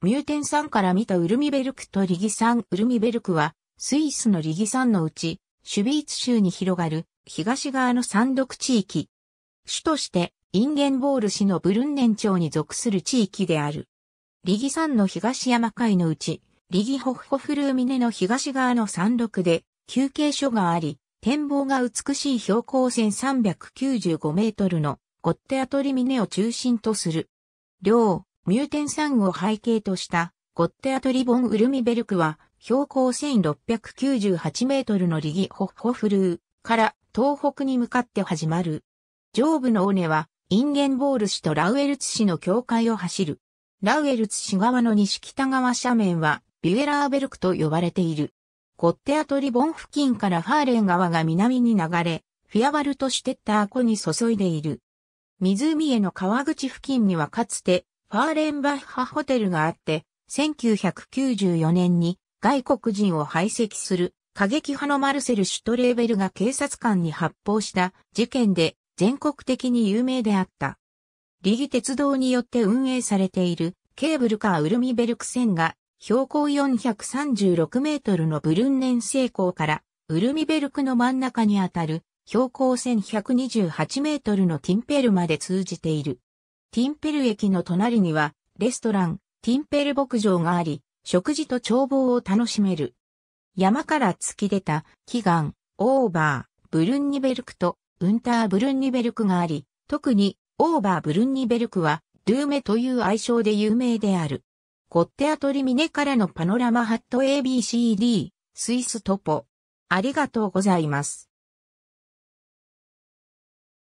ミューテンんから見たウルミベルクとリギ山。ウルミベルクは、スイスのリギんのうち、シュビーツ州に広がる東側の山麓地域。主として、インゲンボール市のブルンネン町に属する地域である。リギ山の東山海のうち、リギホッホフルーミネの東側の山麓で、休憩所があり、展望が美しい標高線3 9 5メートルのゴッテアトリミネを中心とする。両、ミューテン山を背景としたゴッテアトリボン・ウルミベルクは標高1698メートルのリギ・ホッホフルーから東北に向かって始まる。上部の尾根はインゲンボール市とラウエルツ市の境界を走る。ラウエルツ市側の西北側斜面はビュエラーベルクと呼ばれている。ゴッテアトリボン付近からファーレン川が南に流れ、フィアワルトシュテッター湖に注いでいる。湖への川口付近にはかつてファーレンバッハホテルがあって、1994年に外国人を排斥する過激派のマルセル・シュトレーベルが警察官に発砲した事件で全国的に有名であった。リギ鉄道によって運営されているケーブルカーウルミベルク線が標高436メートルのブルンネン成功からウルミベルクの真ん中にあたる標高1128メートルのティンペルまで通じている。ティンペル駅の隣には、レストラン、ティンペル牧場があり、食事と眺望を楽しめる。山から突き出た、キガン、オーバー、ブルンニベルクと、ウンターブルンニベルクがあり、特に、オーバーブルンニベルクは、ドゥーメという愛称で有名である。コッテアトリミネからのパノラマハット ABCD、スイストポ。ありがとうございます。